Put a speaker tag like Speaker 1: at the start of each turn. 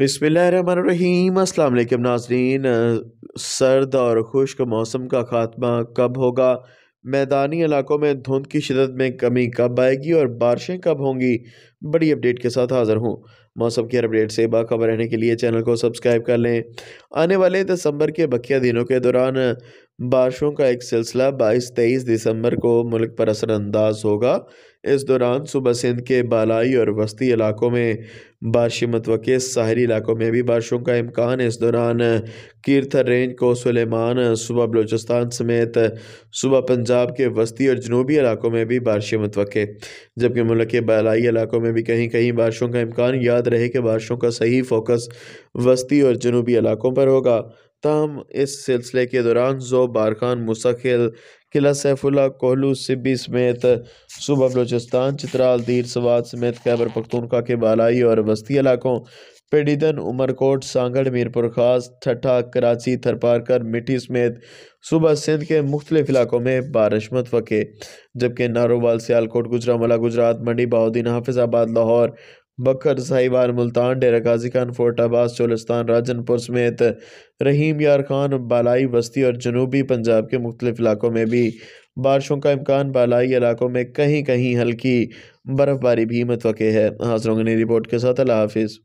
Speaker 1: बसमीम अल्लाम नाजरीन सर्द और खुश्क मौसम का ख़ात्मा कब होगा मैदानी इलाकों में धुंध की शिदत में कमी कब आएगी और बारिशें कब होंगी बड़ी अपडेट के साथ हाज़िर हूँ मौसम की अपडेट से बाखबर रहने के लिए चैनल को सब्सक्राइब कर लें आने वाले दिसंबर के बखिया दिनों के दौरान बारिशों का एक सिलसिला बाईस तेईस दिसंबर को मुल्क पर असरानंदाज होगा इस दौरान सुबह सिंध के बालाई और वस्ती इलाकों में बारिश मतवक़ साहरी इलाकों में भी बारिशों का इम्कान है इस दौरान कीर्थर रेंज को सुलेमान सुबह बलूचिस्तान समेत सुबह पंजाब के वस्ती और जनूबी इलाकों में भी बारिश मतव जबकि मुल्क के बालाई इलाकों में भी कहीं कहीं बारिशों का इम्कान याद रहे कि बारिशों का सही फोकस वस्ती और जनूबी इलाकों पर होगा तहम इस सिलसिले के दौरान जो बारखान मुसखिल किला सैफुल्ला कोहलू सिब्बी समेत सूबा बलोचिस्तान चित्राल दीर सवाद समेत खैबर पखतूनखा के बालाई और वस्ती इलाकों पेडीदन उमरकोट सांगड़ मीरपुर खास ठट्ठा कराची थरपारकर मिट्टी समेत सुबह सिंध के मुख्तलिफ इलाकों में बारिश मतवके जबकि नारोवाल सियालकोट गुजरामला गुजरात मंडी बाउद्दीन हाफिजाबाद लाहौर बकर साहिबान मुल्तान डेरा गाजी खान फोर्ट आबाद चोलिस्तान राजनपुर समेत रहीम यार खान बालाई बस्ती और जनूबी पंजाब के मुख्तलिफ इलाकों में भी बारिशों का इम्कान बालाई इलाकों में कहीं कहीं हल्की बर्फ़बारी भी मतवक़ है हाजरों ने रिपोर्ट के साथ अला हाफिज़